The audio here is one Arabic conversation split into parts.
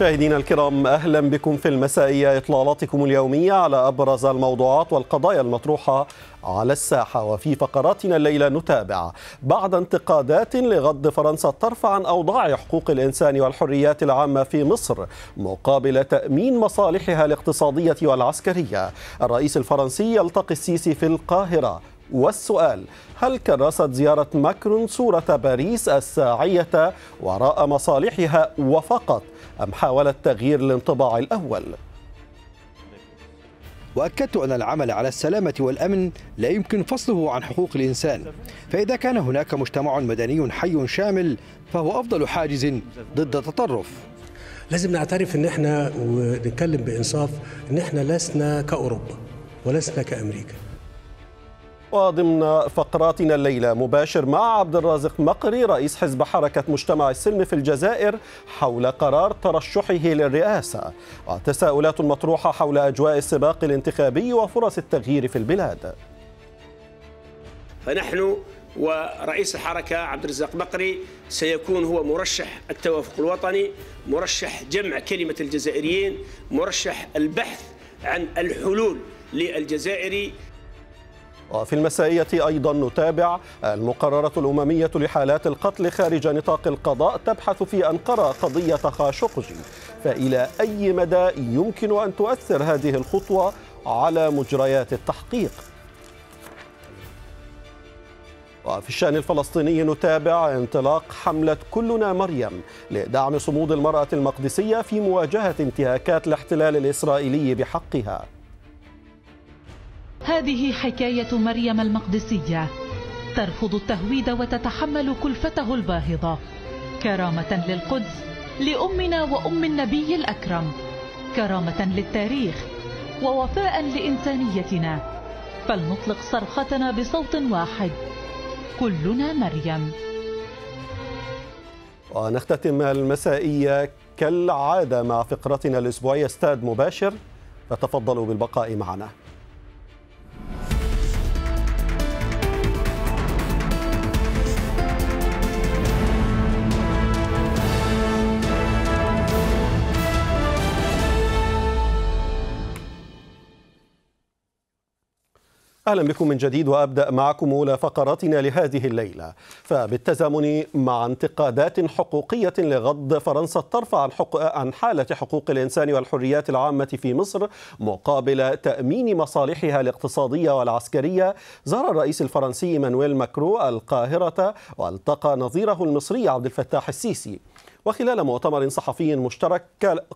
مشاهدينا الكرام أهلا بكم في المسائية إطلالاتكم اليومية على أبرز الموضوعات والقضايا المطروحة على الساحة وفي فقراتنا الليلة نتابع بعد انتقادات لغض فرنسا الطرف عن أوضاع حقوق الإنسان والحريات العامة في مصر مقابل تأمين مصالحها الاقتصادية والعسكرية الرئيس الفرنسي يلتقي السيسي في القاهرة والسؤال هل كرست زيارة ماكرون صورة باريس الساعية وراء مصالحها وفقط أم حاولت تغيير الانطباع الأول؟ واكدت ان العمل على السلامه والامن لا يمكن فصله عن حقوق الانسان فاذا كان هناك مجتمع مدني حي شامل فهو افضل حاجز ضد التطرف لازم نعترف ان احنا ونتكلم بانصاف ان احنا لسنا كاوروبا ولسنا كامريكا وضمن فقراتنا الليلة مباشر مع عبد الرازق مقري رئيس حزب حركة مجتمع السلم في الجزائر حول قرار ترشحه للرئاسة وتساؤلات مطروحة حول أجواء السباق الانتخابي وفرص التغيير في البلاد فنحن ورئيس الحركة عبد الرزاق مقري سيكون هو مرشح التوافق الوطني مرشح جمع كلمة الجزائريين مرشح البحث عن الحلول للجزائري وفي المسائية أيضا نتابع المقررة الأممية لحالات القتل خارج نطاق القضاء تبحث في أنقرة قضية خاشقجي فإلى أي مدى يمكن أن تؤثر هذه الخطوة على مجريات التحقيق وفي الشأن الفلسطيني نتابع انطلاق حملة كلنا مريم لدعم صمود المرأة المقدسية في مواجهة انتهاكات الاحتلال الإسرائيلي بحقها هذه حكاية مريم المقدسية ترفض التهويد وتتحمل كلفته الباهظة كرامة للقدس لأمنا وأم النبي الأكرم كرامة للتاريخ ووفاء لإنسانيتنا فلنطلق صرختنا بصوت واحد كلنا مريم ونختتم المسائية كالعادة مع فقرتنا الأسبوعية استاد مباشر فتفضلوا بالبقاء معنا أهلا بكم من جديد وأبدأ معكم أولى فقراتنا لهذه الليلة فبالتزامن مع انتقادات حقوقية لغض فرنسا الطرف عن, حق... عن حالة حقوق الإنسان والحريات العامة في مصر مقابل تأمين مصالحها الاقتصادية والعسكرية زار الرئيس الفرنسي مانويل ماكرو القاهرة والتقى نظيره المصري عبد الفتاح السيسي وخلال مؤتمر صحفي مشترك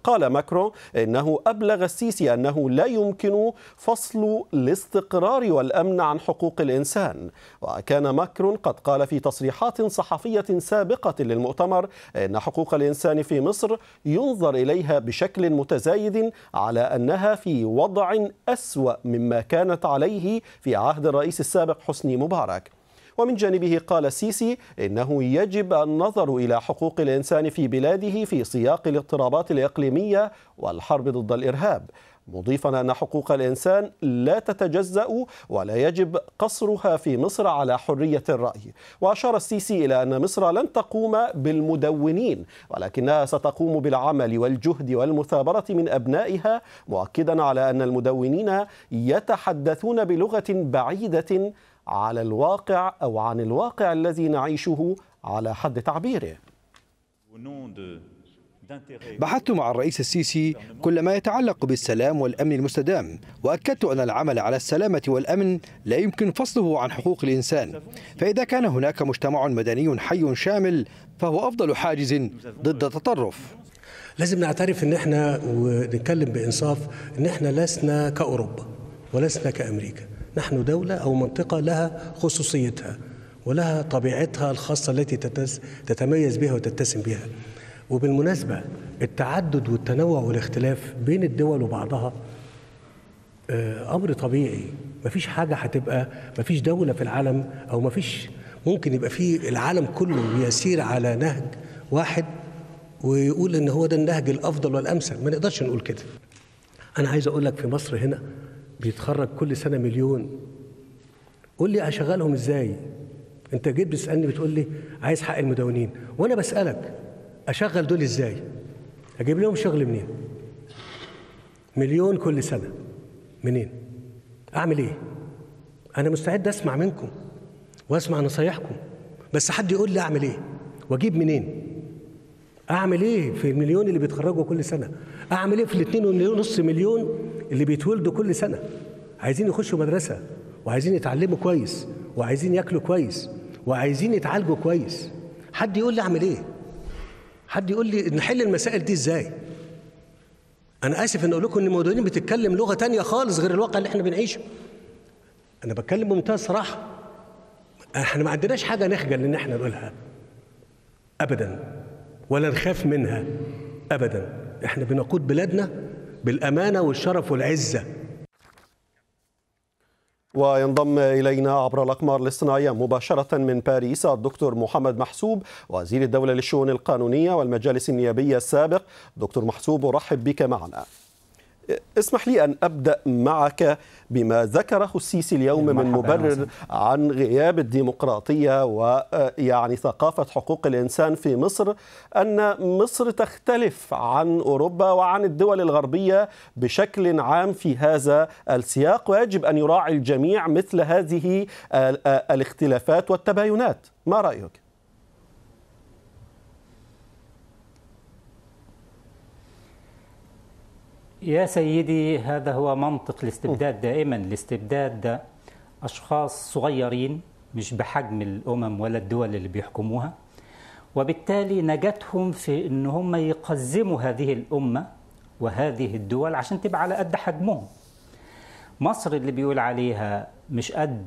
قال ماكرون إنه أبلغ السيسي أنه لا يمكن فصل الاستقرار والأمن عن حقوق الإنسان وكان ماكرون قد قال في تصريحات صحفية سابقة للمؤتمر إن حقوق الإنسان في مصر ينظر إليها بشكل متزايد على أنها في وضع أسوأ مما كانت عليه في عهد الرئيس السابق حسني مبارك ومن جانبه قال السيسي إنه يجب النظر إلى حقوق الإنسان في بلاده في سياق الاضطرابات الإقليمية والحرب ضد الإرهاب مضيفا ان حقوق الانسان لا تتجزا ولا يجب قصرها في مصر على حريه الراي واشار السيسي الى ان مصر لن تقوم بالمدونين ولكنها ستقوم بالعمل والجهد والمثابره من ابنائها مؤكدا على ان المدونين يتحدثون بلغه بعيده على الواقع أو عن الواقع الذي نعيشه على حد تعبيره بحثت مع الرئيس السيسي كل ما يتعلق بالسلام والأمن المستدام وأكدت أن العمل على السلامة والأمن لا يمكن فصله عن حقوق الإنسان فإذا كان هناك مجتمع مدني حي شامل فهو أفضل حاجز ضد التطرف لازم نعترف أن احنا ونتكلم بإنصاف أن احنا لسنا كأوروبا ولسنا كأمريكا نحن دولة أو منطقة لها خصوصيتها ولها طبيعتها الخاصة التي تتميز بها وتتسم بها وبالمناسبة التعدد والتنوع والاختلاف بين الدول وبعضها آه، أمر طبيعي مفيش حاجة هتبقى مفيش دولة في العالم أو مفيش ممكن يبقى في العالم كله بيسير على نهج واحد ويقول ان هو ده النهج الافضل والامثل ما نقدرش نقول كده انا عايز اقول لك في مصر هنا بيتخرج كل سنة مليون قول لي أشغلهم إزاي أنت جيت بتسألني بتقول لي عايز حق المدونين وأنا بسألك أشغل دول إزاي أجيب لهم شغل منين مليون كل سنة منين أعمل إيه أنا مستعد أسمع منكم وأسمع نصايحكم بس حد يقول لي أعمل إيه وأجيب منين أعمل إيه في المليون اللي بيتخرجوا كل سنة أعمل إيه في الاثنين ونص مليون اللي بيتولدوا كل سنه عايزين يخشوا مدرسه وعايزين يتعلموا كويس وعايزين ياكلوا كويس وعايزين يتعالجوا كويس حد يقول لي اعمل ايه حد يقول لي نحل المسائل دي ازاي انا اسف ان اقول لكم ان المدنيين بتتكلم لغه تانية خالص غير الواقع اللي احنا بنعيشه انا بتكلم بمنتهى الصراحه احنا ما عندناش حاجه نخجل ان احنا نقولها ابدا ولا نخاف منها ابدا احنا بنقود بلادنا بالامانه والشرف والعزه وينضم إلينا عبر الأقمار الاصطناعية مباشرة من باريس الدكتور محمد محسوب وزير الدولة للشؤون القانونية والمجالس النيابية السابق دكتور محسوب أرحب بك معنا اسمح لي أن أبدأ معك بما ذكره السيسي اليوم من مبرر عن غياب الديمقراطية ويعني آه، ثقافة حقوق الإنسان في مصر أن مصر تختلف عن أوروبا وعن الدول الغربية بشكل عام في هذا السياق ويجب أن يراعي الجميع مثل هذه آه، الاختلافات والتباينات ما رأيك؟ يا سيدي هذا هو منطق الاستبداد دائما الاستبداد ده أشخاص صغيرين مش بحجم الأمم ولا الدول اللي بيحكموها وبالتالي نجاتهم في ان هم يقزموا هذه الامه وهذه الدول عشان تبقى على قد حجمهم مصر اللي بيقول عليها مش قد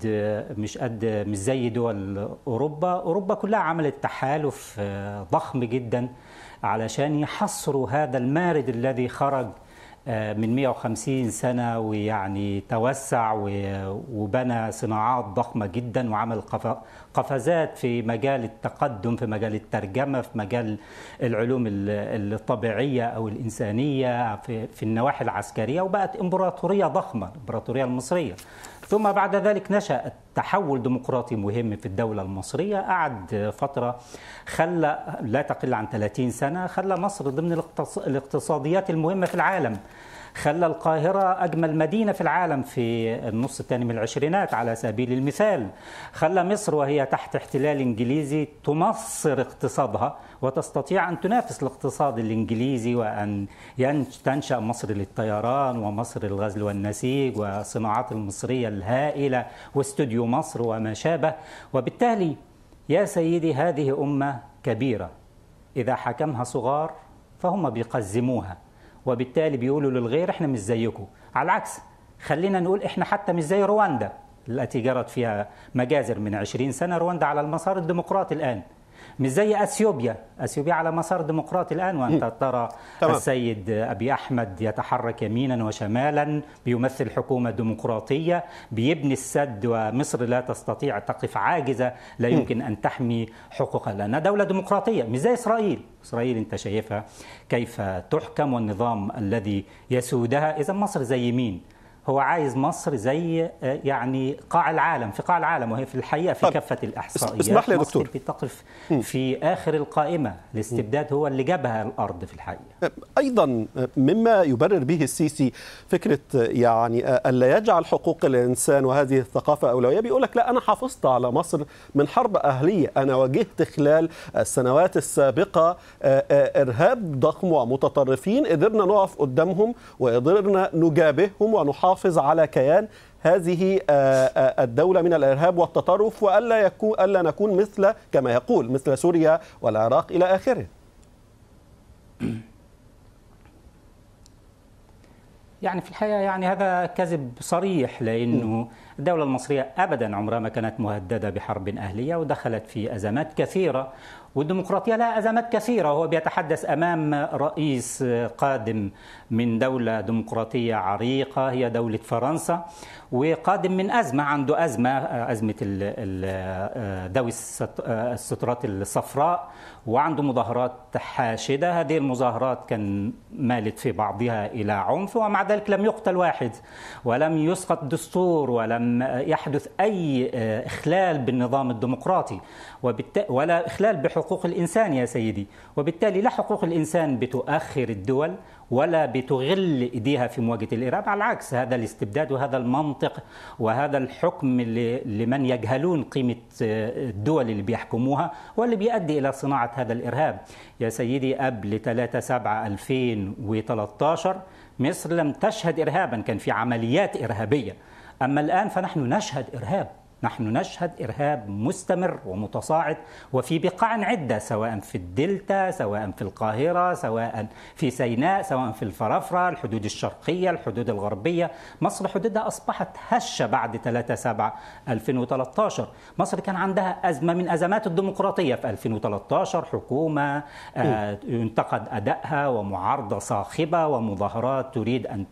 مش قد مش زي دول اوروبا اوروبا كلها عملت تحالف آه، ضخم جدا علشان يحصروا هذا المارد الذي خرج آه، من 150 سنة ويعني توسع وبنى صناعات ضخمة جدا وعمل قفزات في مجال التقدم في مجال الترجمة في مجال العلوم الطبيعية أو الإنسانية في النواحي العسكرية وبقت إمبراطورية ضخمة الإمبراطورية المصرية ثم بعد ذلك نشأ تحول ديمقراطي مهم في الدولة المصرية قعد فترة خلى لا تقل عن 30 سنة خلى مصر ضمن الاقتصاديات المهمة في العالم خلى القاهرة أجمل مدينة في العالم في النص الثاني من العشرينات على سبيل المثال خلى مصر وهي تحت احتلال إنجليزي تمصر اقتصادها وتستطيع أن تنافس الاقتصاد الإنجليزي وأن تنشأ مصر للطيران ومصر للغزل والنسيج والصناعات المصرية الهائلة واستوديو مصر وما شابه وبالتالي يا سيدي هذه أمة كبيرة إذا حكمها صغار فهم بيقزموها وبالتالي بيقولوا للغير احنا مش زيكم على العكس خلينا نقول احنا حتى مش زي رواندا التي جرت فيها مجازر من 20 سنة رواندا على المسار الديمقراطي الآن مش زي اثيوبيا اثيوبيا على مسار ديمقراطي الان وانت ترى طبعا. السيد ابي احمد يتحرك يمينا وشمالا بيمثل حكومه ديمقراطيه بيبني السد ومصر لا تستطيع تقف عاجزه لا يمكن ان تحمي حقوقها لانها دوله ديمقراطيه مش زي اسرائيل اسرائيل انت شايفها كيف تحكم والنظام الذي يسودها اذا مصر زي مين هو عايز مصر زي آه، يعني قاع العالم في قاع العالم وهي في الحقيقه في كافه الاحصائيات اسمح لي يا دكتور مصر بتقف في اخر القائمه الاستبداد هو اللي جابها الارض في الحقيقه ايضا مما يبرر به السيسي فكره يعني الا يجعل حقوق الانسان وهذه الثقافه اولويه بيقول لك لا انا حافظت على مصر من حرب اهليه انا واجهت خلال السنوات السابقه ارهاب ضخم ومتطرفين قدرنا نقف قدامهم وقدرنا نجابههم ونحافظ يحافظ على كيان هذه آه، آه، الدولة من الإرهاب والتطرف وألا يكون ألا نكون مثل كما يقول مثل سوريا والعراق إلى آخره يعني في الحقيقة يعني هذا كذب صريح لأنه الدولة المصرية أبدا عمرها ما كانت مهددة بحرب أهلية ودخلت في أزمات كثيرة والديمقراطية لها أزمات كثيرة وهو بيتحدث أمام رئيس قادم من دولة ديمقراطية عريقة هي دولة فرنسا وقادم من أزمة عنده أزمة أزمة آه، ذوي آه، السترات الصفراء وعنده مظاهرات حاشدة هذه المظاهرات كان مالت في بعضها إلى عنف ومع ذلك لم يقتل واحد ولم يسقط دستور ولم يحدث أي آه، إخلال بالنظام الديمقراطي ولا إخلال بحقوق الإنسان يا سيدي وبالتالي لا حقوق الإنسان بتؤخر الدول ولا بتغل ايديها في مواجهه الارهاب على العكس هذا الاستبداد وهذا المنطق وهذا الحكم لمن يجهلون قيمه آه، الدول اللي بيحكموها واللي بيؤدي الى صناعه هذا الارهاب يا سيدي قبل 3 7 2013 مصر لم تشهد ارهابا كان في عمليات ارهابيه اما الان فنحن نشهد ارهاب نحن نشهد إرهاب مستمر ومتصاعد وفي بقاع عدة سواء في الدلتا سواء في القاهرة سواء في سيناء سواء في الفرافرة الحدود الشرقية الحدود الغربية مصر حدودها أصبحت هشة بعد 3 7 2013 مصر كان عندها أزمة من أزمات الديمقراطية في 2013 حكومة آه، ينتقد إيه. أدائها ومعارضة صاخبة ومظاهرات تريد أن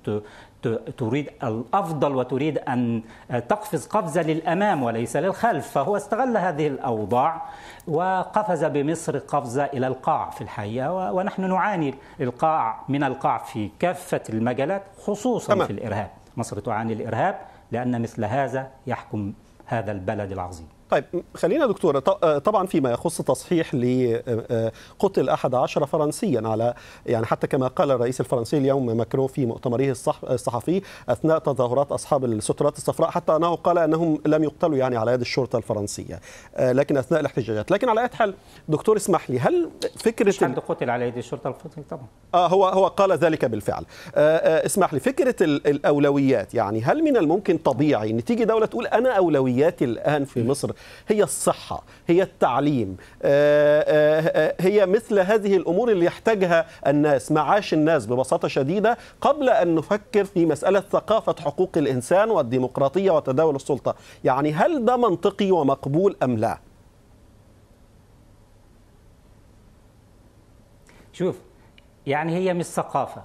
تريد الافضل وتريد ان آه، تقفز قفزه للامام وليس للخلف فهو استغل هذه الاوضاع وقفز بمصر قفزه الى القاع في الحقيقه ونحن نعاني القاع من القاع في كافه المجالات خصوصا أمان. في الارهاب مصر تعاني الارهاب لان مثل هذا يحكم هذا البلد العظيم طيب خلينا دكتوره آه، طبعا فيما يخص تصحيح لقتل آه، آه، احد عشر فرنسيا على يعني حتى كما قال الرئيس الفرنسي اليوم ماكرون في مؤتمره الصحفي اثناء تظاهرات اصحاب السترات الصفراء حتى انه قال انهم لم يقتلوا يعني على يد الشرطه الفرنسيه لكن اثناء الاحتجاجات لكن على اي حال دكتور اسمح لي هل فكره مش حد قتل على يد الشرطه الفرنسيه طبعا اه هو هو قال ذلك بالفعل آه اسمح لي فكره الاولويات يعني هل من الممكن طبيعي ان تيجي دوله تقول انا اولوياتي الان في مصر هي الصحة هي التعليم آه، آه، آه، هي مثل هذه الأمور اللي يحتاجها الناس معاش الناس ببساطة شديدة قبل أن نفكر في مسألة ثقافة حقوق الإنسان والديمقراطية وتداول السلطة يعني هل ده منطقي ومقبول أم لا؟ شوف يعني هي مش ثقافة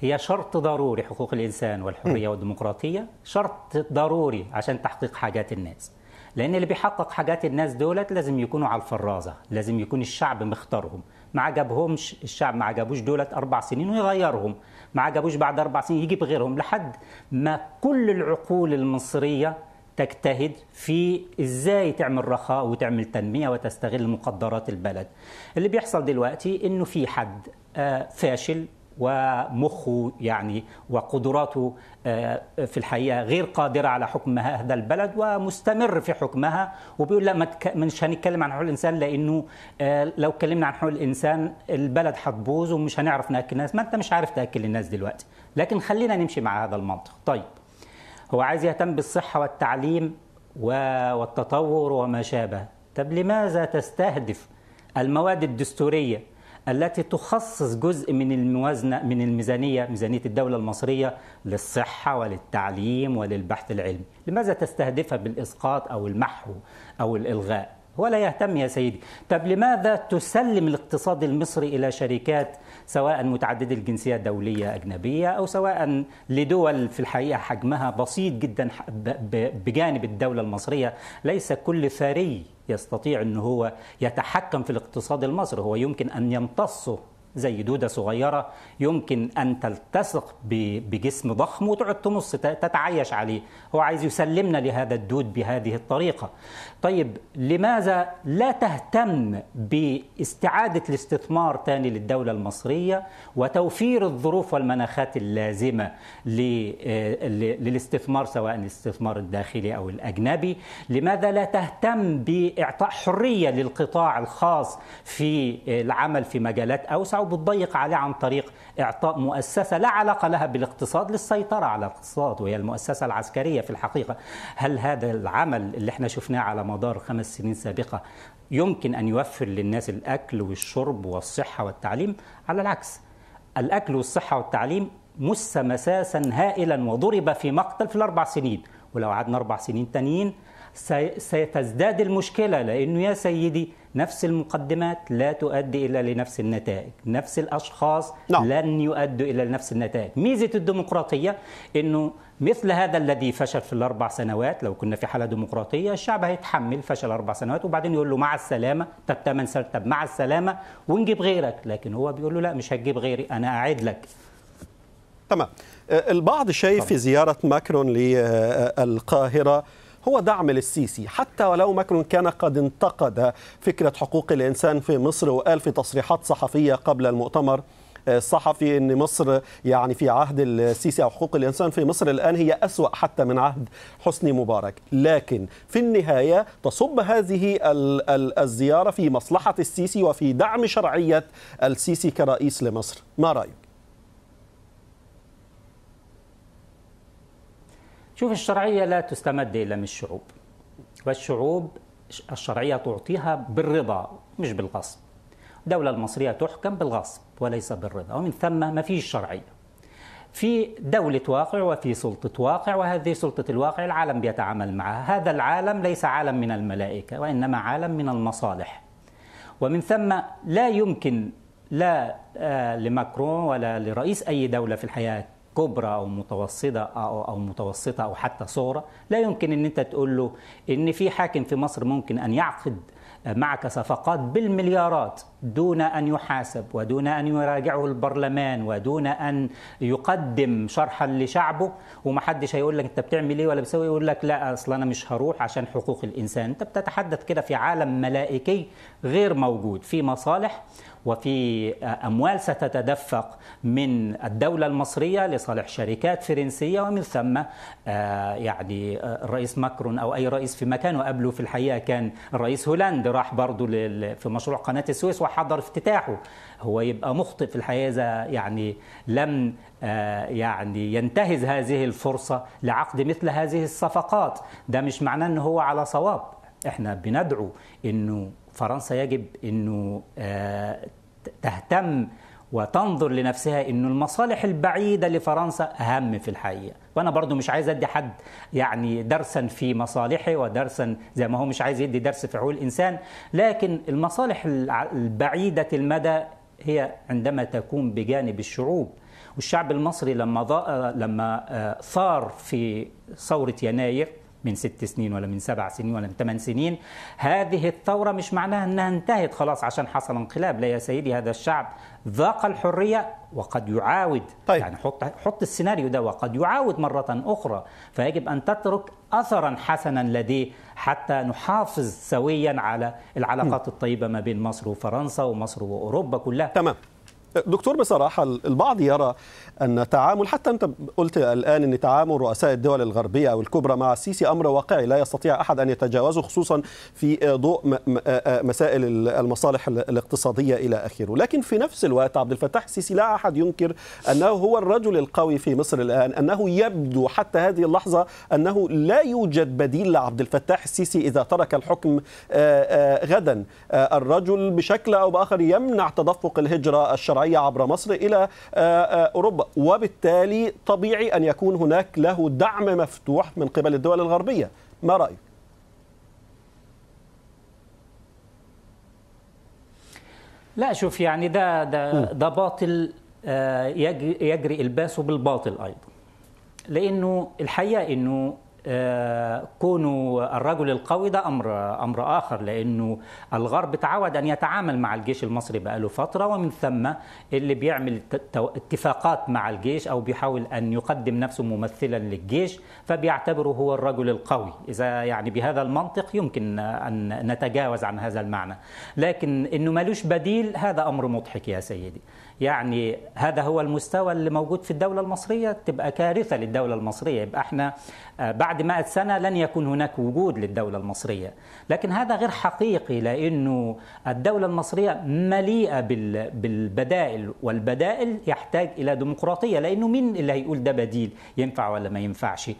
هي شرط ضروري حقوق الإنسان والحرية والديمقراطية شرط ضروري عشان تحقيق حاجات الناس لان اللي بيحقق حاجات الناس دولت لازم يكونوا على الفرازه لازم يكون الشعب مختارهم ما عجبهمش الشعب ما عجبوش دولت اربع سنين ويغيرهم ما عجبوش بعد اربع سنين يجيب غيرهم لحد ما كل العقول المصريه تجتهد في ازاي تعمل رخاء وتعمل تنميه وتستغل مقدرات البلد اللي بيحصل دلوقتي انه في حد آه، فاشل ومخه يعني وقدراته آه، آه، في الحقيقه غير قادره على حكم هذا البلد ومستمر في حكمها وبيقول لا مش هنتكلم عن حقوق الانسان لانه آه، لو اتكلمنا عن حقوق الانسان البلد هتبوظ ومش هنعرف ناكل الناس ما انت مش عارف تاكل الناس دلوقتي لكن خلينا نمشي مع هذا المنطق طيب هو عايز يهتم بالصحه والتعليم والتطور وما شابه طب لماذا تستهدف المواد الدستوريه التي تخصص جزء من الموازنه من الميزانيه ميزانيه الدوله المصريه للصحه وللتعليم وللبحث العلمي لماذا تستهدفها بالاسقاط او المحو او الالغاء ولا يهتم يا سيدي طب لماذا تسلم الاقتصاد المصري إلى شركات سواء متعددة الجنسية دولية أجنبية أو سواء لدول في الحقيقة حجمها بسيط جدا بجانب الدولة المصرية ليس كل ثري يستطيع أن هو يتحكم في الاقتصاد المصري هو يمكن أن يمتصه زي دودة صغيرة يمكن أن تلتصق بجسم ضخم وتقعد تمص تتعايش عليه هو عايز يسلمنا لهذا الدود بهذه الطريقة طيب لماذا لا تهتم باستعادة الاستثمار تاني للدولة المصرية وتوفير الظروف والمناخات اللازمة آه، للاستثمار سواء الاستثمار الداخلي أو الأجنبي لماذا لا تهتم بإعطاء حرية للقطاع الخاص في العمل في مجالات أوسع وبتضيق عليه عن طريق إعطاء مؤسسة لا علاقة لها بالاقتصاد للسيطرة على الاقتصاد وهي المؤسسة العسكرية في الحقيقة هل هذا العمل اللي احنا شفناه على مدار خمس سنين سابقة يمكن أن يوفر للناس الأكل والشرب والصحة والتعليم على العكس الأكل والصحة والتعليم مس مساسا هائلا وضرب في مقتل في الأربع سنين ولو قعدنا أربع سنين تانيين ستزداد المشكلة لأنه يا سيدي نفس المقدمات لا تؤدي إلا لنفس النتائج نفس الأشخاص نعم. لن يؤدوا إلى نفس النتائج ميزة الديمقراطية أنه مثل هذا الذي فشل في الأربع سنوات لو كنا في حالة ديمقراطية الشعب هيتحمل فشل أربع سنوات وبعدين يقول له مع السلامة طب تمن طب مع السلامة ونجيب غيرك لكن هو بيقول له لا مش هتجيب غيري أنا أعد لك تمام آه، البعض شايف في زيارة ماكرون للقاهرة هو دعم للسيسي حتى ولو ماكرون كان قد انتقد فكرة حقوق الإنسان في مصر وقال في تصريحات صحفية قبل المؤتمر آه، الصحفي ان مصر يعني في عهد السيسي او حقوق الانسان في مصر الان هي اسوا حتى من عهد حسني مبارك لكن في النهايه تصب هذه الزياره في مصلحه السيسي وفي دعم شرعيه السيسي كرئيس لمصر ما رايك شوف الشرعية لا تستمد إلا من الشعوب والشعوب الشرعية تعطيها بالرضا مش بالغصب الدولة المصرية تحكم بالغصب وليس بالرضا ومن ثم ما فيش شرعية في دولة واقع وفي سلطة واقع وهذه سلطة الواقع العالم بيتعامل معها هذا العالم ليس عالم من الملائكة وإنما عالم من المصالح ومن ثم لا يمكن لا آه، لماكرون ولا لرئيس أي دولة في الحياة كبرى او متوسطه او او متوسطه او حتى صغرى لا يمكن ان انت تقول له ان في حاكم في مصر ممكن ان يعقد معك صفقات بالمليارات دون ان يحاسب ودون ان يراجعه البرلمان ودون ان يقدم شرحا لشعبه ومحدش هيقول لك انت بتعمل ايه ولا بتسوي إيه، يقول لك لا اصل انا مش هروح عشان حقوق الانسان انت بتتحدث كده في عالم ملائكي غير موجود في مصالح وفي آه، اموال ستتدفق من الدوله المصريه لصالح شركات فرنسيه ومن ثم آه، يعني آه، الرئيس ماكرون او اي رئيس في مكانه قبله في الحقيقه كان الرئيس هولاند راح برضه في مشروع قناه السويس وحضر افتتاحه هو يبقى مخطئ في الحقيقه اذا يعني لم آه، يعني ينتهز هذه الفرصه لعقد مثل هذه الصفقات ده مش معناه ان هو على صواب احنا بندعو انه فرنسا يجب انه آه، تهتم وتنظر لنفسها أن المصالح البعيدة لفرنسا أهم في الحقيقة وأنا برضو مش عايز أدي حد يعني درسا في مصالحه ودرسا زي ما هو مش عايز يدي درس في حقوق الإنسان لكن المصالح البعيدة المدى هي عندما تكون بجانب الشعوب والشعب المصري لما لما ثار آه، في ثورة يناير من ست سنين ولا من سبع سنين ولا من ثمان سنين هذه الثورة مش معناها أنها انتهت خلاص عشان حصل انقلاب لا يا سيدي هذا الشعب ذاق الحرية وقد يعاود طيب. يعني حط حط السيناريو ده وقد يعاود مرة أخرى فيجب أن تترك أثرا حسنا لديه حتى نحافظ سويا على العلاقات الطيبة ما بين مصر وفرنسا ومصر وأوروبا كلها تمام دكتور بصراحة البعض يرى أن تعامل حتى أنت قلت الآن أن تعامل رؤساء الدول الغربية أو الكبرى مع السيسي أمر واقعي لا يستطيع أحد أن يتجاوزه خصوصا في ضوء مسائل المصالح الاقتصادية إلى آخره لكن في نفس الوقت عبد الفتاح السيسي لا أحد ينكر أنه هو الرجل القوي في مصر الآن أنه يبدو حتى هذه اللحظة أنه لا يوجد بديل لعبد الفتاح السيسي إذا ترك الحكم غدا الرجل بشكل أو بآخر يمنع تدفق الهجرة الشرعية الشرعية عبر مصر إلى آه، آه، أوروبا وبالتالي طبيعي أن يكون هناك له دعم مفتوح من قبل الدول الغربية ما رأيك؟ لا شوف يعني ده ده, ده باطل آه، يجري الباسه بالباطل ايضا لانه الحقيقه انه كونه الرجل القوي ده امر امر اخر لانه الغرب تعود ان يتعامل مع الجيش المصري بقاله فتره ومن ثم اللي بيعمل اتفاقات مع الجيش او بيحاول ان يقدم نفسه ممثلا للجيش فبيعتبره هو الرجل القوي اذا يعني بهذا المنطق يمكن ان نتجاوز عن هذا المعنى لكن انه ملوش بديل هذا امر مضحك يا سيدي يعني هذا هو المستوى اللي موجود في الدولة المصرية تبقى كارثة للدولة المصرية يبقى احنا آه، بعد 100 سنة لن يكون هناك وجود للدولة المصرية لكن هذا غير حقيقي لأنه الدولة المصرية مليئة بالبدائل والبدائل يحتاج إلى ديمقراطية لأنه مين اللي هيقول ده بديل ينفع ولا ما ينفعش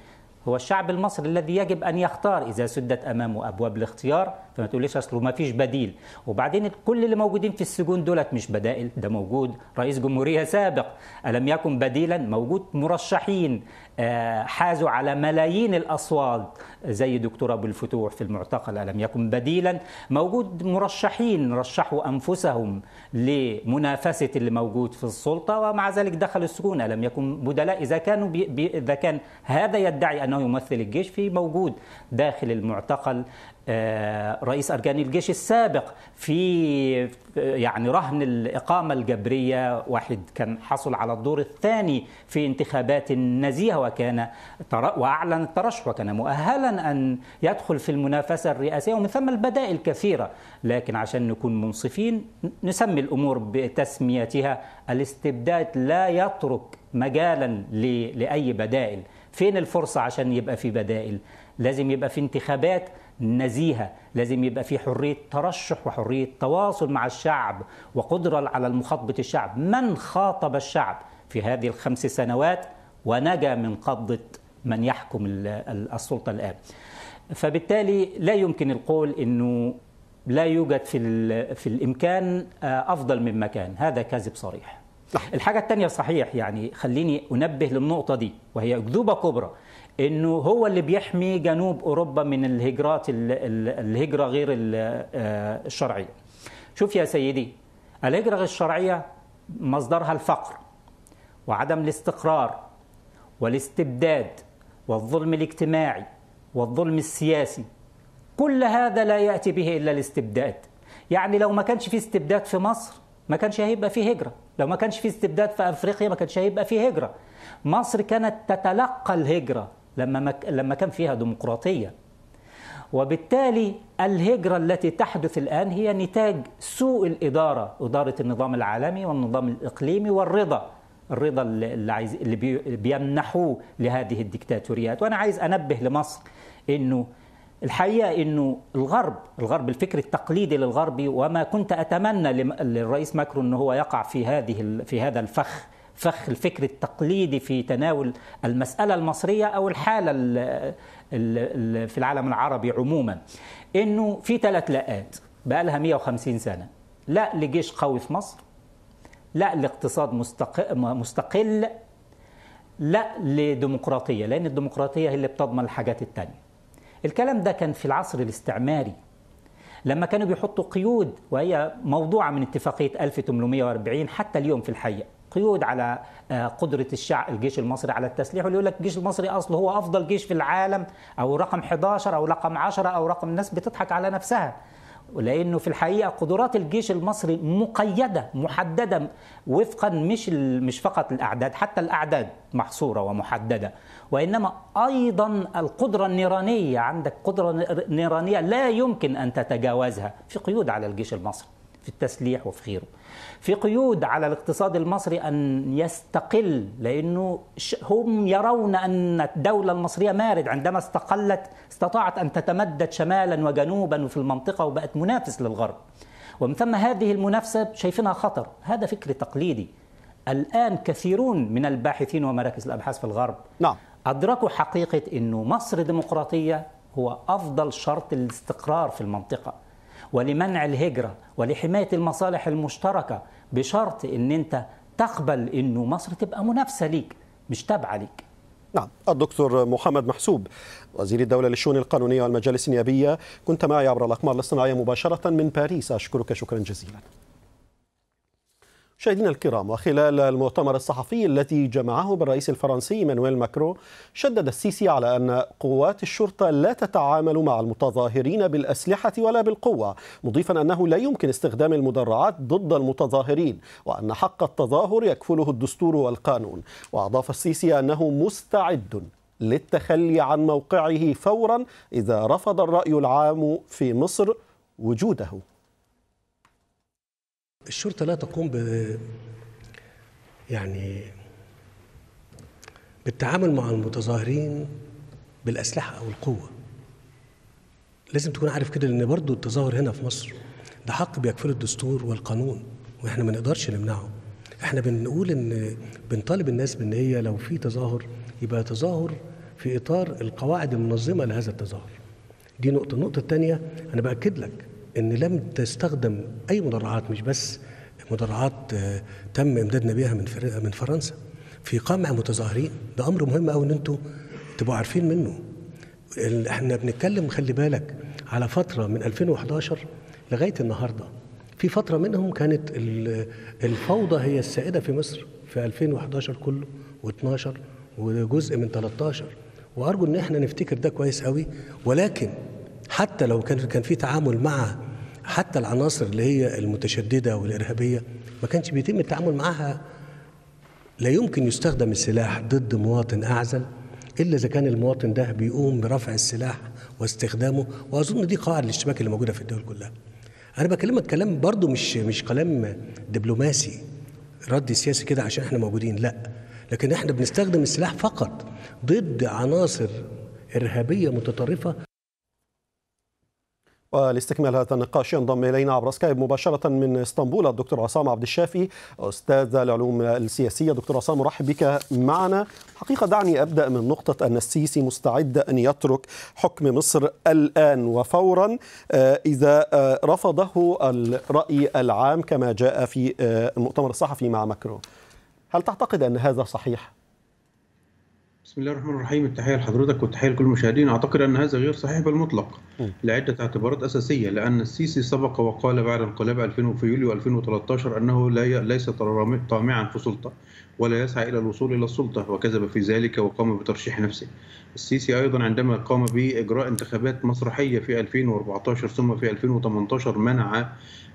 هو الشعب المصري الذي يجب ان يختار اذا سدت امامه ابواب الاختيار فما تقوليش اصله ما فيش بديل وبعدين كل اللي موجودين في السجون دولت مش بدائل ده موجود رئيس جمهوريه سابق الم يكن بديلا موجود مرشحين آه، حازوا على ملايين الأصوات زي دكتور أبو الفتوح في المعتقل ألم يكن بديلا موجود مرشحين رشحوا أنفسهم لمنافسة اللي موجود في السلطة ومع ذلك دخل السجون ألم يكن بدلاء إذا كانوا بي إذا كان هذا يدعي أنه يمثل الجيش في موجود داخل المعتقل آه، رئيس اركان الجيش السابق في يعني رهن الاقامه الجبريه واحد كان حصل على الدور الثاني في انتخابات نزيهه وكان واعلن الترشح وكان مؤهلا ان يدخل في المنافسه الرئاسيه ومن ثم البدائل كثيره لكن عشان نكون منصفين نسمي الامور بتسميتها الاستبداد لا يترك مجالا لاي بدائل فين الفرصه عشان يبقى في بدائل لازم يبقى في انتخابات نزيهه لازم يبقى في حريه ترشح وحريه تواصل مع الشعب وقدره على مخاطبه الشعب من خاطب الشعب في هذه الخمس سنوات ونجا من قبضه من يحكم السلطه الان فبالتالي لا يمكن القول انه لا يوجد في في الامكان آه، افضل من مكان هذا كذب صريح الحاجه الثانيه صحيح يعني خليني انبه للنقطه دي وهي اكذوبه كبرى انه هو اللي بيحمي جنوب اوروبا من الهجرات الهجره غير آه، الشرعيه. شوف يا سيدي الهجره غير الشرعيه مصدرها الفقر وعدم الاستقرار والاستبداد والظلم الاجتماعي والظلم السياسي كل هذا لا ياتي به الا الاستبداد يعني لو ما كانش في استبداد في مصر ما كانش هيبقى في هجره لو ما كانش في استبداد في افريقيا ما كانش هيبقى في هجره مصر كانت تتلقى الهجره لما لما كان فيها ديمقراطيه وبالتالي الهجرة التي تحدث الآن هي نتاج سوء الإدارة إدارة النظام العالمي والنظام الإقليمي والرضا الرضا اللي, عايز اللي بيمنحوه لهذه الدكتاتوريات وأنا عايز أنبه لمصر أنه الحقيقة أنه الغرب الغرب الفكر التقليدي للغربي وما كنت أتمنى للرئيس ماكرون أنه هو يقع في هذه في هذا الفخ فخ الفكر التقليدي في تناول المسألة المصرية أو الحالة في العالم العربي عموما إنه في ثلاث لقات بقى لها 150 سنة لا لجيش قوي في مصر لا لاقتصاد مستقل لا لديمقراطية لأن الديمقراطية هي اللي بتضمن الحاجات التانية الكلام ده كان في العصر الاستعماري لما كانوا بيحطوا قيود وهي موضوعة من اتفاقية 1840 حتى اليوم في الحقيقة قيود على آه، قدره الشعب الجيش المصري على التسليح واللي يقول لك الجيش المصري اصله هو افضل جيش في العالم او رقم 11 او رقم 10 او رقم الناس بتضحك على نفسها لانه في الحقيقه قدرات الجيش المصري مقيده محدده وفقا مش مش فقط الاعداد حتى الاعداد محصوره ومحدده وانما ايضا القدره النيرانيه عندك قدره نيرانيه لا يمكن ان تتجاوزها في قيود على الجيش المصري في التسليح وفي غيره في قيود على الاقتصاد المصري أن يستقل لأنه هم يرون أن الدولة المصرية مارد عندما استقلت استطاعت أن تتمدد شمالا وجنوبا وفي المنطقة وبقت منافس للغرب ومن ثم هذه المنافسة شايفينها خطر هذا فكر تقليدي الآن كثيرون من الباحثين ومراكز الأبحاث في الغرب نعم. أدركوا حقيقة أنه مصر ديمقراطية هو أفضل شرط الاستقرار في المنطقة ولمنع الهجرة ولحماية المصالح المشتركة بشرط أن أنت تقبل أنه مصر تبقى منافسة ليك مش تابعة ليك نعم الدكتور محمد محسوب وزير الدولة للشؤون القانونية والمجالس النيابية كنت معي عبر الأقمار الاصطناعية مباشرة من باريس أشكرك شكرا جزيلا مشاهدينا الكرام وخلال المؤتمر الصحفي الذي جمعه بالرئيس الفرنسي مانويل ماكرو شدد السيسي على أن قوات الشرطة لا تتعامل مع المتظاهرين بالأسلحة ولا بالقوة مضيفا أنه لا يمكن استخدام المدرعات ضد المتظاهرين وأن حق التظاهر يكفله الدستور والقانون وأضاف السيسي أنه مستعد للتخلي عن موقعه فورا إذا رفض الرأي العام في مصر وجوده الشرطة لا تقوم ب يعني بالتعامل مع المتظاهرين بالأسلحة أو القوة لازم تكون عارف كده لأن برضو التظاهر هنا في مصر ده حق بيكفله الدستور والقانون وإحنا ما نقدرش نمنعه إحنا بنقول إن بنطالب الناس بإن هي لو في تظاهر يبقى تظاهر في إطار القواعد المنظمة لهذا التظاهر دي نقطة النقطة الثانية أنا بأكد لك ان لم تستخدم اي مدرعات مش بس مدرعات آه، تم امدادنا بيها من من فرنسا في قمع متظاهرين ده امر مهم قوي ان انتوا تبقوا عارفين منه احنا بنتكلم خلي بالك على فتره من 2011 لغايه النهارده في فتره منهم كانت الفوضى هي السائده في مصر في 2011 كله و12 وجزء من 13 وارجو ان احنا نفتكر ده كويس قوي ولكن حتى لو كان كان في تعامل مع حتى العناصر اللي هي المتشدده والارهابيه ما كانش بيتم التعامل معها لا يمكن يستخدم السلاح ضد مواطن اعزل الا اذا كان المواطن ده بيقوم برفع السلاح واستخدامه واظن دي قاعده الاشتباك اللي موجوده في الدول كلها. انا بكلمك كلام برضو مش مش كلام دبلوماسي رد سياسي كده عشان احنا موجودين لا لكن احنا بنستخدم السلاح فقط ضد عناصر ارهابيه متطرفه ولاستكمال هذا النقاش ينضم الينا عبر سكايب مباشره من اسطنبول الدكتور عصام عبد الشافي استاذ العلوم السياسيه دكتور عصام ارحب بك معنا حقيقه دعني ابدا من نقطه ان السيسي مستعد ان يترك حكم مصر الان وفورا آه، اذا آه، رفضه الراي العام كما جاء في المؤتمر آه، الصحفي مع ماكرون هل تعتقد ان هذا صحيح بسم الله الرحمن الرحيم التحية لحضرتك والتحية لكل المشاهدين أعتقد أن هذا غير صحيح بالمطلق لعدة اعتبارات أساسية لأن السيسي سبق وقال بعد انقلاب 2000 في يوليو 2013 أنه لا ليس طامعا في سلطة ولا يسعى إلى الوصول إلى السلطة وكذب في ذلك وقام بترشيح نفسه السيسي أيضا عندما قام بإجراء انتخابات مسرحية في 2014 ثم في 2018 منع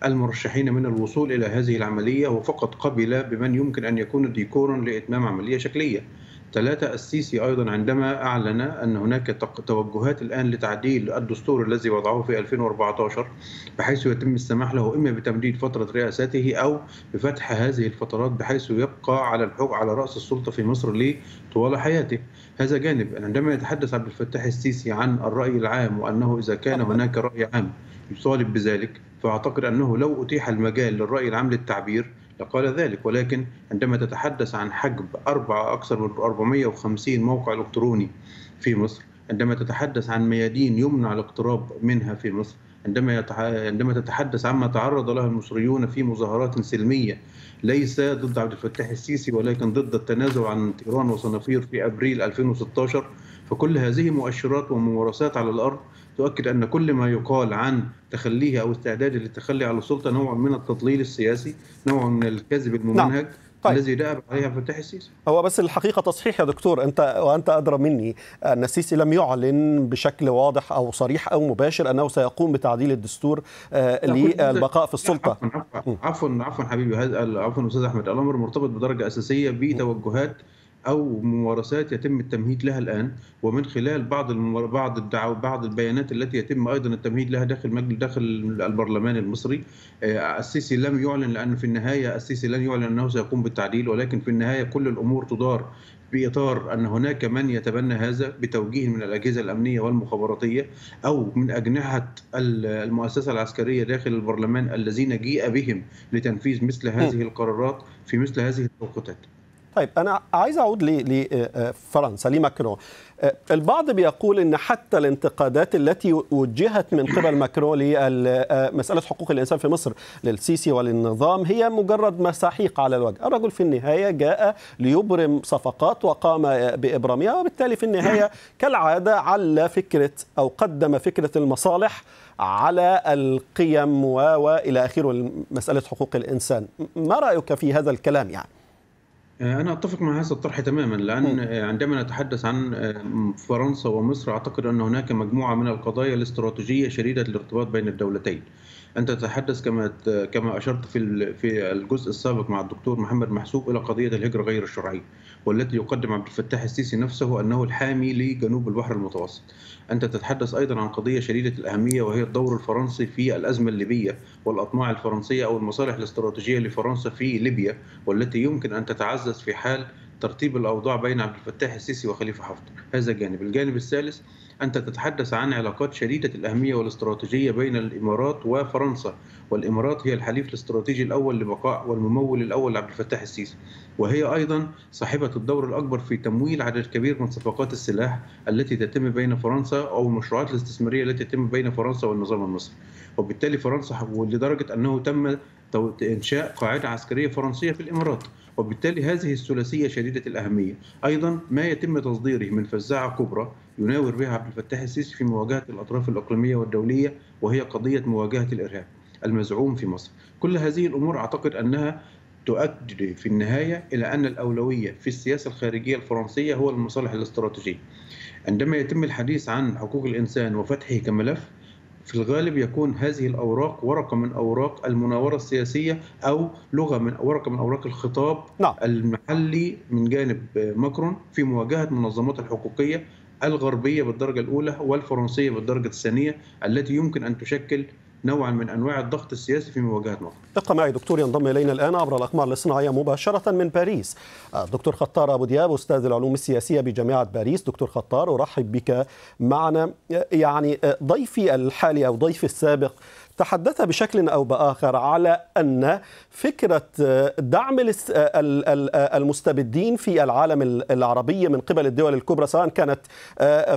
المرشحين من الوصول إلى هذه العملية وفقط قبل بمن يمكن أن يكون ديكورا لإتمام عملية شكلية ثلاثة السيسي أيضا عندما أعلن أن هناك توجهات الآن لتعديل الدستور الذي وضعه في 2014 بحيث يتم السماح له إما بتمديد فترة رئاسته أو بفتح هذه الفترات بحيث يبقى على الحق على رأس السلطة في مصر ليه طوال حياته هذا جانب عندما يتحدث عبد الفتاح السيسي عن الرأي العام وأنه إذا كان هناك رأي عام يطالب بذلك فأعتقد أنه لو أتيح المجال للرأي العام للتعبير لقال ذلك ولكن عندما تتحدث عن حجب أربعة أكثر من 450 موقع إلكتروني في مصر عندما تتحدث عن ميادين يمنع الاقتراب منها في مصر عندما يتح... عندما تتحدث عما تعرض له المصريون في مظاهرات سلميه ليس ضد عبد الفتاح السيسي ولكن ضد التنازل عن طيران وصنافير في ابريل 2016 فكل هذه مؤشرات وممارسات على الارض تؤكد أن كل ما يقال عن تخليه أو استعداده للتخلي على السلطة نوع من التضليل السياسي نوع من الكذب الممنهج نعم. طيب. الذي دأب عليه عبد الفتاح السيسي هو بس الحقيقة تصحيح يا دكتور أنت وأنت أدرى مني أن السيسي لم يعلن بشكل واضح أو صريح أو مباشر أنه سيقوم بتعديل الدستور آه، للبقاء في السلطة عفوا عفوا, عفوا حبيبي عفوا أستاذ أحمد الأمر مرتبط بدرجة أساسية بتوجهات او ممارسات يتم التمهيد لها الان ومن خلال بعض بعض الدعاوى بعض البيانات التي يتم ايضا التمهيد لها داخل مجلس داخل البرلمان المصري آه، السيسي لم يعلن لان في النهايه السيسي لن يعلن انه سيقوم بالتعديل ولكن في النهايه كل الامور تدار باطار ان هناك من يتبنى هذا بتوجيه من الاجهزه الامنيه والمخابراتيه او من اجنحه المؤسسه العسكريه داخل البرلمان الذين جيء بهم لتنفيذ مثل هذه القرارات في مثل هذه التوقيتات. طيب انا عايز اعود لفرنسا آه، آه، لماكرون آه، البعض بيقول ان حتى الانتقادات التي وجهت من قبل ماكرون لمساله حقوق الانسان في مصر للسيسي وللنظام هي مجرد مساحيق على الوجه، الرجل في النهايه جاء ليبرم صفقات وقام بابرامها وبالتالي في النهايه كالعاده عل فكره او قدم فكره المصالح على القيم والى اخره مساله حقوق الانسان، ما رايك في هذا الكلام يعني؟ آه، أنا أتفق مع هذا الطرح تماما لأن آه، عندما نتحدث عن آه، فرنسا ومصر أعتقد أن هناك مجموعة من القضايا الاستراتيجية شديدة الارتباط بين الدولتين. أنت تتحدث كما كما أشرت في في الجزء السابق مع الدكتور محمد محسوب إلى قضية الهجرة غير الشرعية والتي يقدم عبد الفتاح السيسي نفسه أنه الحامي لجنوب البحر المتوسط. أنت تتحدث أيضا عن قضية شديدة الأهمية وهي الدور الفرنسي في الأزمة الليبية والأطماع الفرنسية أو المصالح الاستراتيجية لفرنسا في ليبيا والتي يمكن أن تتعزز في حال ترتيب الأوضاع بين عبد الفتاح السيسي وخليفة حفتر هذا جانب الجانب الثالث أنت تتحدث عن علاقات شديدة الأهمية والاستراتيجية بين الإمارات وفرنسا والإمارات هي الحليف الاستراتيجي الأول لبقاء والممول الأول لعبد الفتاح السيسي وهي أيضا صاحبة الدور الأكبر في تمويل عدد كبير من صفقات السلاح التي تتم بين فرنسا أو المشروعات الاستثمارية التي تتم بين فرنسا والنظام المصري وبالتالي فرنسا ولدرجه انه تم انشاء قاعده عسكريه فرنسيه في الامارات وبالتالي هذه الثلاثيه شديده الاهميه ايضا ما يتم تصديره من فزاعه كبرى يناور بها عبد الفتاح السيسي في مواجهه الاطراف الاقليميه والدوليه وهي قضيه مواجهه الارهاب المزعوم في مصر كل هذه الامور اعتقد انها تؤدي في النهايه الى ان الاولويه في السياسه الخارجيه الفرنسيه هو المصالح الاستراتيجيه عندما يتم الحديث عن حقوق الانسان وفتحه كملف في الغالب يكون هذه الأوراق ورقة من أوراق المناورة السياسية أو لغة من ورقة من أوراق الخطاب نعم. المحلي من جانب ماكرون في مواجهة منظمات الحقوقية الغربية بالدرجة الأولى والفرنسية بالدرجة الثانية التي يمكن أن تشكل نوعا من انواع الضغط السياسي في مواجهه مصر. تبقى معي دكتور ينضم الينا الان عبر الاقمار الاصطناعيه مباشره من باريس. آه، دكتور خطار ابو دياب استاذ العلوم السياسيه بجامعه باريس، دكتور خطار ارحب بك معنا آه، يعني آه، ضيفي الحالي او ضيفي السابق تحدث بشكل أو بآخر على أن فكرة آه، دعم آه، آه، المستبدين في العالم العربي من قبل الدول الكبرى سواء كانت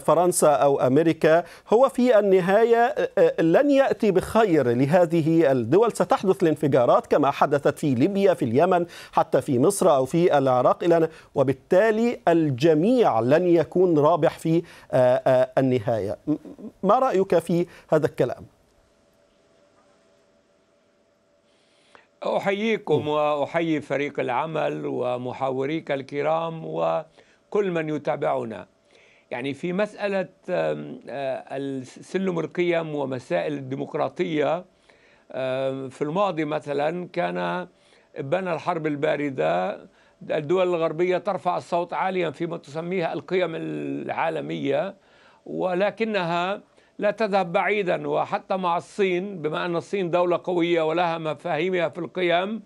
فرنسا أو أمريكا هو في النهاية لن يأتي بخير لهذه الدول ستحدث الانفجارات كما حدثت في ليبيا في اليمن حتى في مصر أو في العراق إلى وبالتالي الجميع لن يكون رابح في النهاية ما رأيك في هذا الكلام؟ أحييكم وأحيي فريق العمل ومحاوريك الكرام وكل من يتابعنا يعني في مسألة آه، سلم القيم ومسائل الديمقراطية في الماضي مثلا كان بنى الحرب الباردة الدول الغربية ترفع الصوت عاليا فيما تسميها القيم العالمية ولكنها لا تذهب بعيدا وحتى مع الصين بما أن الصين دولة قوية ولها مفاهيمها في القيم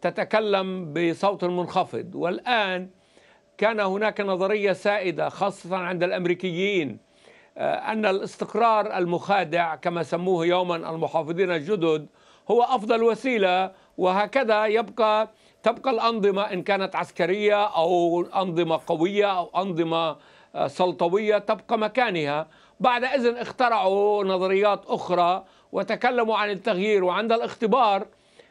تتكلم بصوت منخفض والآن كان هناك نظرية سائدة خاصة عند الأمريكيين آه، أن الاستقرار المخادع كما سموه يوما المحافظين الجدد هو أفضل وسيلة وهكذا يبقى تبقى الأنظمة إن كانت عسكرية أو أنظمة قوية أو أنظمة آه، سلطوية تبقى مكانها بعد إذن اخترعوا نظريات أخرى وتكلموا عن التغيير وعند الاختبار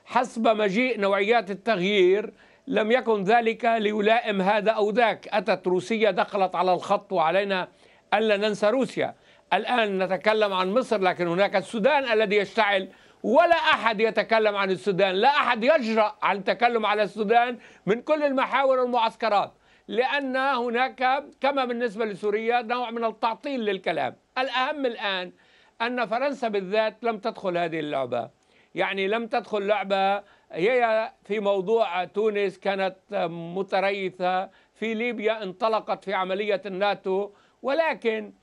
حسب مجيء نوعيات التغيير لم يكن ذلك ليلائم هذا أو ذاك أتت روسيا دخلت على الخط وعلينا ألا ننسى روسيا الآن نتكلم عن مصر لكن هناك السودان الذي يشتعل ولا أحد يتكلم عن السودان لا أحد يجرأ عن التكلم على السودان من كل المحاور والمعسكرات لأن هناك كما بالنسبة لسوريا نوع من التعطيل للكلام الأهم الآن أن فرنسا بالذات لم تدخل هذه اللعبة يعني لم تدخل لعبة هي في موضوع تونس كانت متريثة في ليبيا انطلقت في عملية الناتو ولكن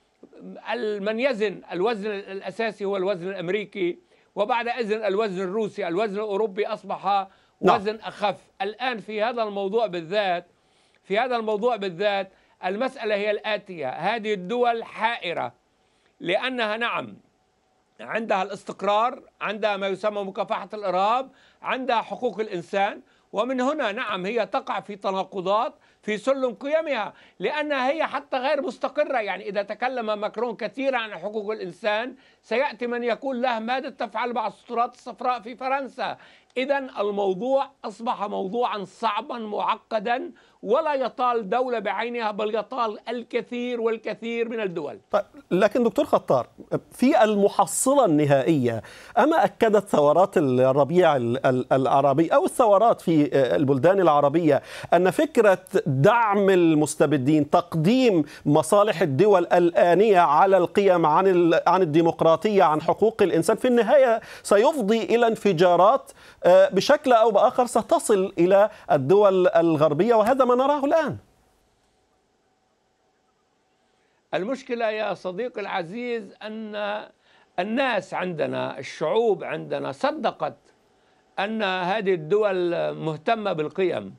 من يزن الوزن الأساسي هو الوزن الأمريكي وبعد إذن الوزن الروسي الوزن الأوروبي أصبح نعم. وزن لا. أخف الآن في هذا الموضوع بالذات في هذا الموضوع بالذات المسألة هي الآتية هذه الدول حائرة لأنها نعم عندها الاستقرار عندها ما يسمى مكافحة الإرهاب عندها حقوق الإنسان ومن هنا نعم هي تقع في تناقضات في سلم قيمها لأنها هي حتى غير مستقرة يعني إذا تكلم ماكرون كثيرا عن حقوق الإنسان سيأتي من يقول له ماذا تفعل مع السطورات الصفراء في فرنسا إذا الموضوع أصبح موضوعا صعبا معقدا ولا يطال دولة بعينها بل يطال الكثير والكثير من الدول طيب لكن دكتور خطار في المحصلة النهائية أما أكدت ثورات الربيع العربي أو الثورات في البلدان العربية أن فكرة دعم المستبدين تقديم مصالح الدول الآنية على القيم عن عن الديمقراطية عن حقوق الإنسان في النهاية سيفضي إلى انفجارات آه، بشكل أو بآخر ستصل إلى الدول الغربية وهذا ما نراه الآن المشكلة يا صديقي العزيز أن الناس عندنا الشعوب عندنا صدقت أن هذه الدول مهتمة بالقيم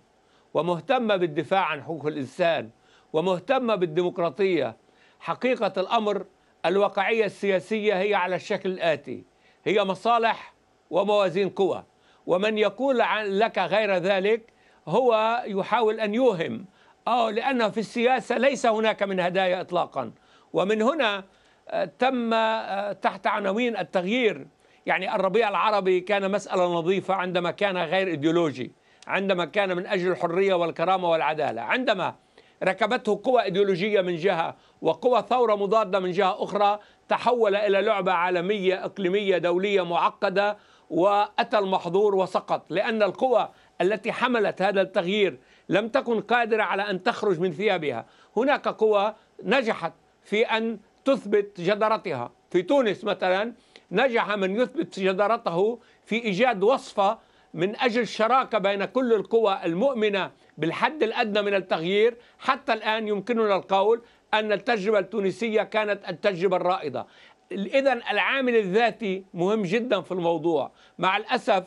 ومهتمة بالدفاع عن حقوق الإنسان ومهتمة بالديمقراطية حقيقة الأمر الواقعية السياسية هي على الشكل الآتي هي مصالح وموازين قوى ومن يقول لك غير ذلك هو يحاول أن يوهم أو آه، لأنه في السياسة ليس هناك من هدايا إطلاقا ومن هنا آه، تم آه، تحت عناوين التغيير يعني الربيع العربي كان مسألة نظيفة عندما كان غير إيديولوجي عندما كان من أجل الحرية والكرامة والعدالة عندما ركبته قوى إيديولوجية من جهة وقوى ثورة مضادة من جهة أخرى تحول إلى لعبة عالمية إقليمية دولية معقدة وأتى المحظور وسقط لأن القوى التي حملت هذا التغيير لم تكن قادرة على أن تخرج من ثيابها هناك قوى نجحت في أن تثبت جدارتها في تونس مثلا نجح من يثبت جدارته في إيجاد وصفة من أجل شراكة بين كل القوى المؤمنة بالحد الأدنى من التغيير حتى الآن يمكننا القول أن التجربة التونسية كانت التجربة الرائدة إذا العامل الذاتي مهم جدا في الموضوع مع الأسف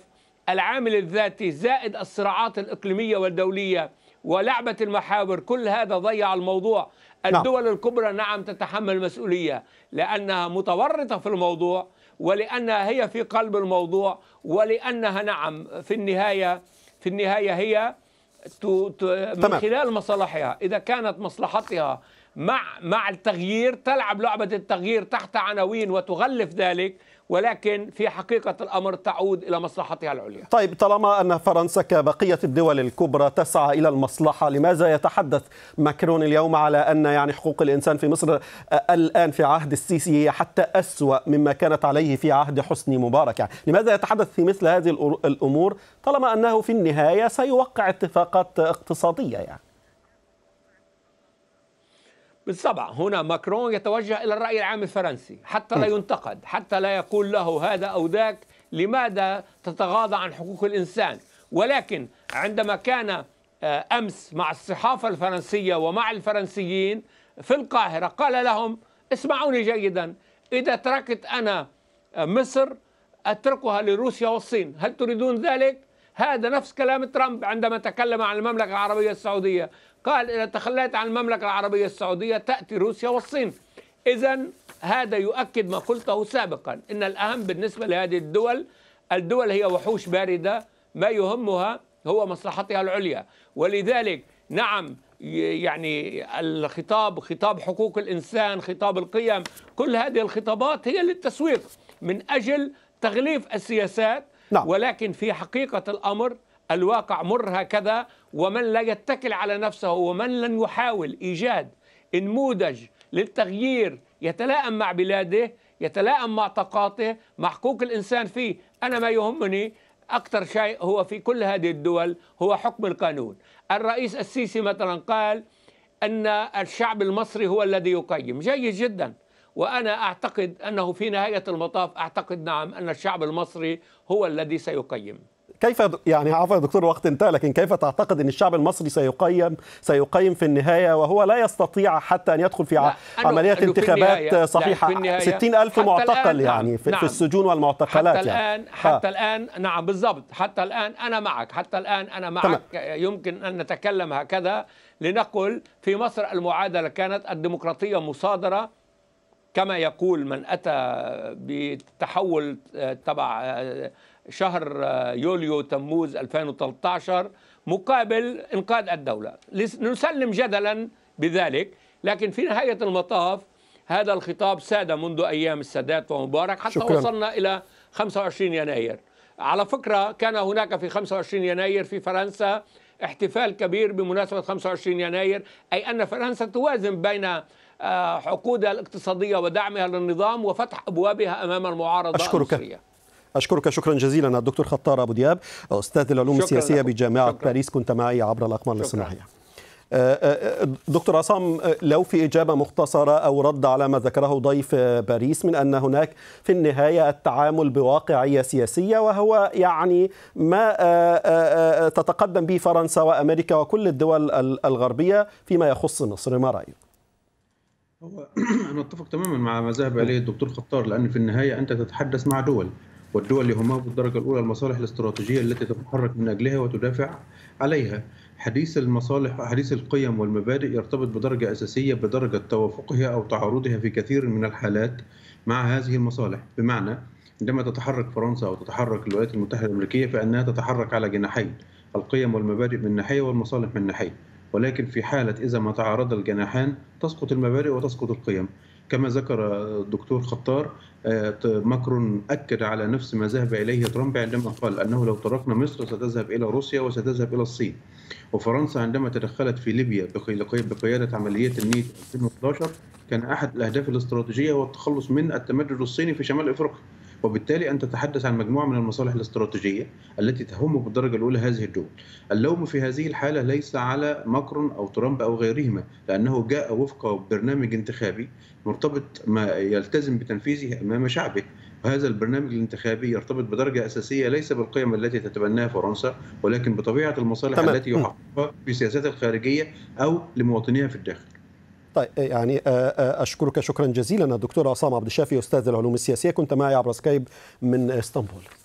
العامل الذاتي زائد الصراعات الإقليمية والدولية ولعبة المحاور كل هذا ضيع الموضوع نعم. الدول الكبرى نعم تتحمل مسؤولية لأنها متورطة في الموضوع ولأنها هي في قلب الموضوع ولأنها نعم في النهاية في النهاية هي من خلال مصالحها إذا كانت مصلحتها مع مع التغيير تلعب لعبة التغيير تحت عناوين وتغلف ذلك ولكن في حقيقة الأمر تعود إلى مصلحتها العليا طيب طالما أن فرنسا كبقية الدول الكبرى تسعى إلى المصلحة لماذا يتحدث ماكرون اليوم على أن يعني حقوق الإنسان في مصر آه، الآن في عهد السيسي هي حتى أسوأ مما كانت عليه في عهد حسني مبارك يعني لماذا يتحدث في مثل هذه الأمور طالما أنه في النهاية سيوقع اتفاقات اقتصادية يعني بالطبع هنا ماكرون يتوجه إلى الرأي العام الفرنسي حتى لا ينتقد حتى لا يقول له هذا أو ذاك لماذا تتغاضى عن حقوق الإنسان ولكن عندما كان آه، أمس مع الصحافة الفرنسية ومع الفرنسيين في القاهرة قال لهم اسمعوني جيدا إذا تركت أنا آه، مصر أتركها لروسيا والصين هل تريدون ذلك؟ هذا نفس كلام ترامب عندما تكلم عن المملكة العربية السعودية قال إذا تخليت عن المملكة العربية السعودية تأتي روسيا والصين إذا هذا يؤكد ما قلته سابقا إن الأهم بالنسبة لهذه الدول الدول هي وحوش باردة ما يهمها هو مصلحتها العليا ولذلك نعم يعني الخطاب خطاب حقوق الإنسان خطاب القيم كل هذه الخطابات هي للتسويق من أجل تغليف السياسات نعم. ولكن في حقيقة الأمر الواقع مر هكذا ومن لا يتكل على نفسه ومن لن يحاول إيجاد نموذج للتغيير يتلائم مع بلاده يتلائم مع طاقاته مع حقوق الإنسان فيه أنا ما يهمني أكثر شيء هو في كل هذه الدول هو حكم القانون الرئيس السيسي مثلا قال أن الشعب المصري هو الذي يقيم جيد جدا وأنا أعتقد أنه في نهاية المطاف أعتقد نعم أن الشعب المصري هو الذي سيقيم كيف يعني عفوا يا دكتور وقت انتهى لكن كيف تعتقد ان الشعب المصري سيقيم سيقيم في النهايه وهو لا يستطيع حتى ان يدخل في عمليات انتخابات في صحيحه 60000 معتقل نعم، يعني في, نعم. في السجون والمعتقلات حتى يعني. الان حتى ها. الان نعم بالضبط حتى الان انا معك حتى الان انا معك تمام. يمكن ان نتكلم هكذا لنقل في مصر المعادله كانت الديمقراطيه مصادره كما يقول من أتى بتحول آه، تبع آه، شهر آه، يوليو تموز 2013 مقابل إنقاذ الدولة نسلم جدلا بذلك لكن في نهاية المطاف هذا الخطاب ساد منذ أيام السادات ومبارك حتى شكرا. وصلنا إلى 25 يناير على فكرة كان هناك في 25 يناير في فرنسا احتفال كبير بمناسبة 25 يناير أي أن فرنسا توازن بين آه، حقودها الاقتصادية ودعمها للنظام وفتح أبوابها أمام المعارضة أشكرك. المصرية أشكرك شكرا جزيلا الدكتور خطار أبو دياب أستاذ العلوم السياسية لكم. بجامعة شكرا. باريس كنت معي عبر الأقمار الصناعية آه، آه، دكتور عصام لو في إجابة مختصرة أو رد على ما ذكره ضيف باريس من أن هناك في النهاية التعامل بواقعية سياسية وهو يعني ما تتقدم به فرنسا وأمريكا وكل الدول الغربية فيما يخص مصر ما رأيك؟ هو انا اتفق تماما مع ما ذهب اليه الدكتور خطار لان في النهايه انت تتحدث مع دول والدول يهمها بالدرجه الاولى المصالح الاستراتيجيه التي تتحرك من اجلها وتدافع عليها. حديث المصالح حديث القيم والمبادئ يرتبط بدرجه اساسيه بدرجه توافقها او تعارضها في كثير من الحالات مع هذه المصالح، بمعنى عندما تتحرك فرنسا او تتحرك الولايات المتحده الامريكيه فانها تتحرك على جناحين، القيم والمبادئ من ناحيه والمصالح من ناحيه. ولكن في حالة إذا ما تعارض الجناحان تسقط المبادئ وتسقط القيم كما ذكر الدكتور خطار آه، ماكرون أكد على نفس ما ذهب إليه ترامب عندما قال أنه لو تركنا مصر ستذهب إلى روسيا وستذهب إلى الصين وفرنسا عندما تدخلت في ليبيا بقيادة عملية النيت 2011 كان أحد الأهداف الاستراتيجية هو التخلص من التمدد الصيني في شمال أفريقيا وبالتالي أن تتحدث عن مجموعة من المصالح الاستراتيجية التي تهم بالدرجة الأولى هذه الدول اللوم في هذه الحالة ليس على ماكرون أو ترامب أو غيرهما لأنه جاء وفق برنامج انتخابي مرتبط ما يلتزم بتنفيذه أمام شعبه وهذا البرنامج الانتخابي يرتبط بدرجة أساسية ليس بالقيم التي تتبناها فرنسا ولكن بطبيعة المصالح طبعا. التي يحققها في سياساتها الخارجية أو لمواطنيها في الداخل طيب إيه، يعني آه، آه، اشكرك شكرا جزيلا الدكتور عصام عبد الشافي استاذ العلوم السياسيه كنت معي عبر سكايب من اسطنبول